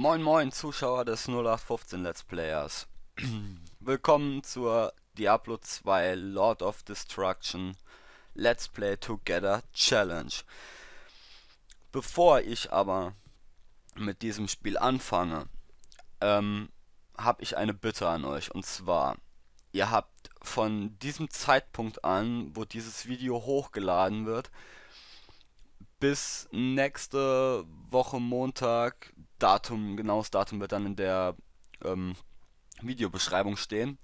Moin moin Zuschauer des 0815 Let's Players. Willkommen zur Diablo 2 Lord of Destruction Let's Play Together Challenge. Bevor ich aber mit diesem Spiel anfange, ähm, habe ich eine Bitte an euch. Und zwar, ihr habt von diesem Zeitpunkt an, wo dieses Video hochgeladen wird, bis nächste Woche Montag Datum, genaues Datum wird dann in der ähm, Videobeschreibung stehen.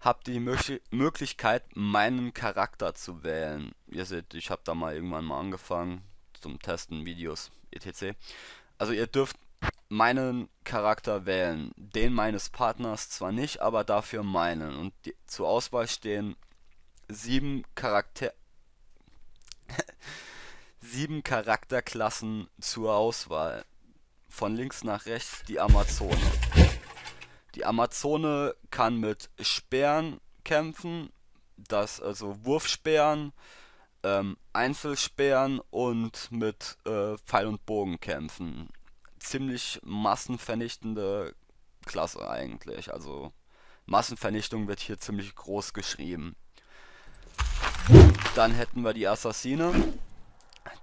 Habt die Mö Möglichkeit, meinen Charakter zu wählen. Ihr seht, ich habe da mal irgendwann mal angefangen zum Testen, Videos, etc. Also ihr dürft meinen Charakter wählen. Den meines Partners zwar nicht, aber dafür meinen. Und die, zur Auswahl stehen sieben Charakter sieben Charakterklassen zur Auswahl von links nach rechts die Amazone. Die Amazone kann mit Sperren kämpfen, das also Wurfsperren, ähm, Einzelsperren und mit äh, Pfeil und Bogen kämpfen. Ziemlich massenvernichtende Klasse eigentlich. Also Massenvernichtung wird hier ziemlich groß geschrieben. Dann hätten wir die Assassine.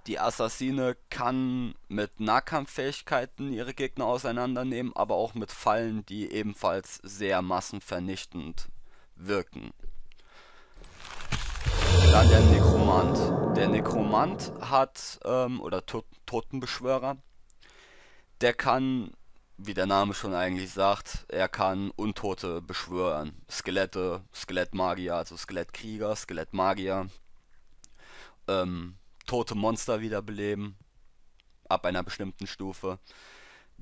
Die Assassine kann mit Nahkampffähigkeiten ihre Gegner auseinandernehmen, aber auch mit Fallen, die ebenfalls sehr massenvernichtend wirken. Dann der Nekromant. Der Nekromant hat, ähm, oder Tot Totenbeschwörer, der kann, wie der Name schon eigentlich sagt, er kann Untote beschwören. Skelette, Skelettmagier, also Skelettkrieger, Skelettmagier. Ähm, tote Monster wiederbeleben. Ab einer bestimmten Stufe.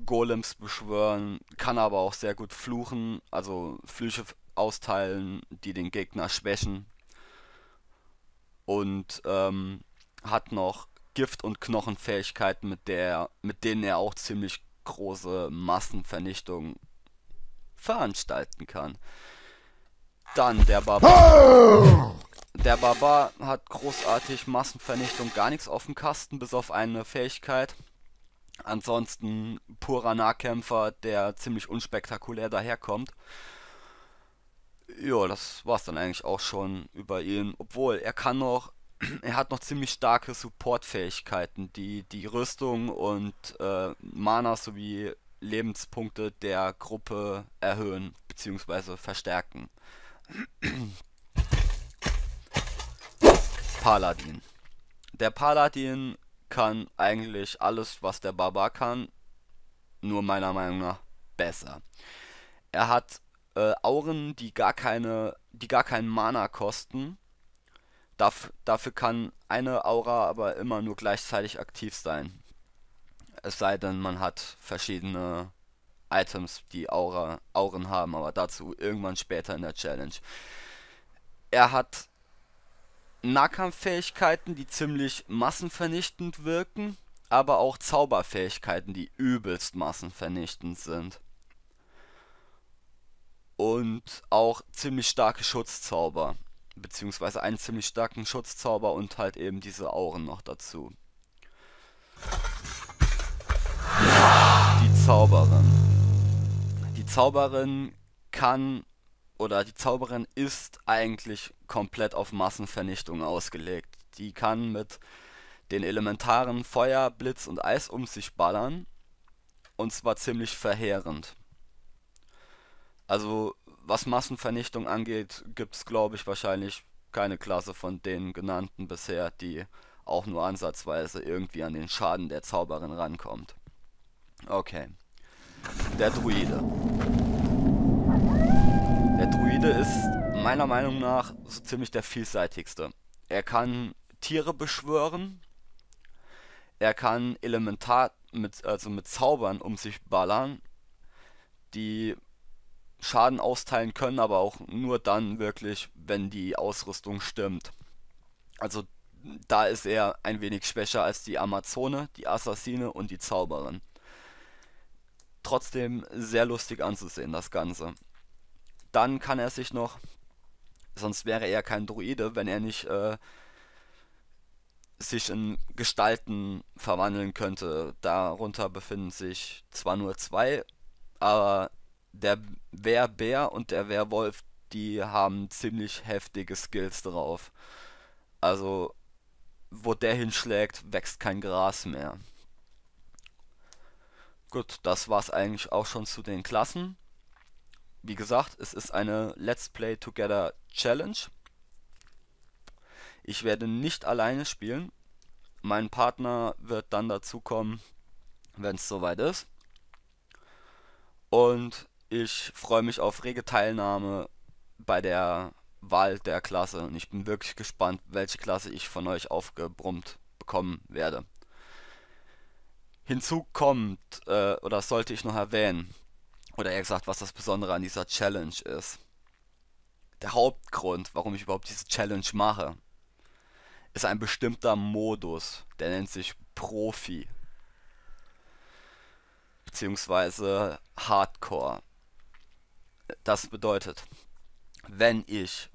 Golems beschwören, kann aber auch sehr gut fluchen, also Flüche austeilen, die den Gegner schwächen. Und ähm, hat noch Gift- und Knochenfähigkeiten, mit, mit denen er auch ziemlich große Massenvernichtung veranstalten kann. Dann der Barbar. Der Barbar hat großartig Massenvernichtung gar nichts auf dem Kasten, bis auf eine Fähigkeit. Ansonsten purer Nahkämpfer, der ziemlich unspektakulär daherkommt. Ja, das war's dann eigentlich auch schon über ihn. Obwohl, er kann noch, er hat noch ziemlich starke Support-Fähigkeiten, die die Rüstung und äh, Mana sowie Lebenspunkte der Gruppe erhöhen bzw. verstärken. Paladin. Der Paladin kann eigentlich alles, was der Barbar kann, nur meiner Meinung nach besser. Er hat äh, Auren, die gar keine, die gar keinen Mana kosten. Darf, dafür kann eine Aura aber immer nur gleichzeitig aktiv sein. Es sei denn, man hat verschiedene Items, die Aura, Auren haben, aber dazu irgendwann später in der Challenge. Er hat Nahkampffähigkeiten, die ziemlich massenvernichtend wirken, aber auch Zauberfähigkeiten, die übelst massenvernichtend sind. Und auch ziemlich starke Schutzzauber, beziehungsweise einen ziemlich starken Schutzzauber und halt eben diese Auren noch dazu. Die Zauberin. Die Zauberin kann oder die Zauberin ist eigentlich komplett auf Massenvernichtung ausgelegt. Die kann mit den Elementaren Feuer, Blitz und Eis um sich ballern. Und zwar ziemlich verheerend. Also was Massenvernichtung angeht, gibt es, glaube ich, wahrscheinlich keine Klasse von den genannten bisher, die auch nur ansatzweise irgendwie an den Schaden der Zauberin rankommt. Okay. Der Druide. Der Druide ist meiner Meinung nach so ziemlich der vielseitigste. Er kann Tiere beschwören, er kann Elementar mit, also mit Zaubern um sich ballern, die Schaden austeilen können, aber auch nur dann wirklich, wenn die Ausrüstung stimmt. Also da ist er ein wenig schwächer als die Amazone, die Assassine und die Zauberin. Trotzdem sehr lustig anzusehen, das Ganze dann kann er sich noch, sonst wäre er kein Druide, wenn er nicht äh, sich in Gestalten verwandeln könnte. Darunter befinden sich zwar nur zwei, aber der Werbär und der Werwolf, die haben ziemlich heftige Skills drauf. Also, wo der hinschlägt, wächst kein Gras mehr. Gut, das war's eigentlich auch schon zu den Klassen wie gesagt, es ist eine Let's Play Together Challenge. Ich werde nicht alleine spielen. Mein Partner wird dann dazukommen, wenn es soweit ist. Und ich freue mich auf rege Teilnahme bei der Wahl der Klasse. Und ich bin wirklich gespannt, welche Klasse ich von euch aufgebrummt bekommen werde. Hinzu kommt, äh, oder sollte ich noch erwähnen, oder eher gesagt, was das Besondere an dieser Challenge ist. Der Hauptgrund, warum ich überhaupt diese Challenge mache, ist ein bestimmter Modus, der nennt sich Profi. Beziehungsweise Hardcore. Das bedeutet, wenn ich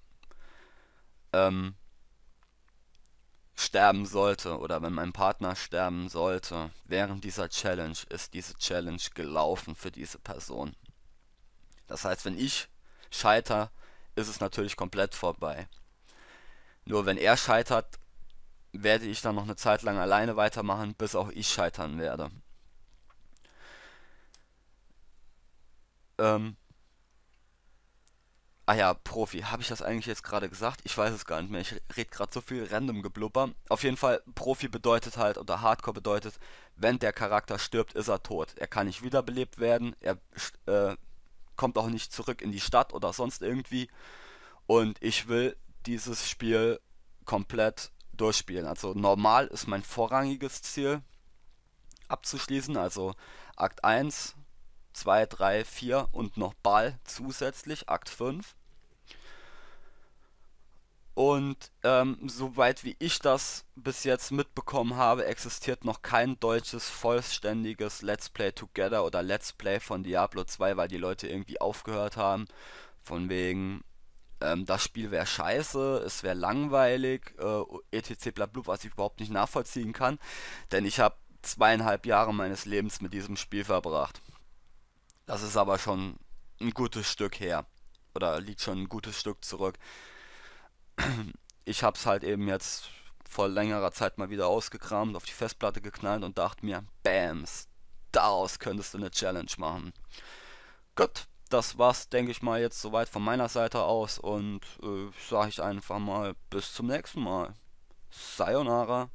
ähm, sterben sollte oder wenn mein Partner sterben sollte, während dieser Challenge ist diese Challenge gelaufen für diese Person. Das heißt, wenn ich scheiter, ist es natürlich komplett vorbei. Nur wenn er scheitert, werde ich dann noch eine Zeit lang alleine weitermachen, bis auch ich scheitern werde. Ähm, Ah ja, Profi. Habe ich das eigentlich jetzt gerade gesagt? Ich weiß es gar nicht mehr. Ich rede gerade so viel random Geblubber. Auf jeden Fall, Profi bedeutet halt, oder Hardcore bedeutet, wenn der Charakter stirbt, ist er tot. Er kann nicht wiederbelebt werden. Er äh, kommt auch nicht zurück in die Stadt oder sonst irgendwie. Und ich will dieses Spiel komplett durchspielen. Also normal ist mein vorrangiges Ziel abzuschließen. Also Akt 1, 2, 3, 4 und noch Ball zusätzlich, Akt 5. Und ähm, soweit wie ich das bis jetzt mitbekommen habe, existiert noch kein deutsches vollständiges Let's Play Together oder Let's Play von Diablo 2, weil die Leute irgendwie aufgehört haben. Von wegen, ähm, das Spiel wäre scheiße, es wäre langweilig, äh, etc. blablabla, was ich überhaupt nicht nachvollziehen kann. Denn ich habe zweieinhalb Jahre meines Lebens mit diesem Spiel verbracht. Das ist aber schon ein gutes Stück her. Oder liegt schon ein gutes Stück zurück. Ich habe es halt eben jetzt vor längerer Zeit mal wieder ausgekramt, auf die Festplatte geknallt und dachte mir, Bams, daraus könntest du eine Challenge machen. Gut, das war's, denke ich mal, jetzt soweit von meiner Seite aus und äh, sage ich einfach mal bis zum nächsten Mal. Sayonara.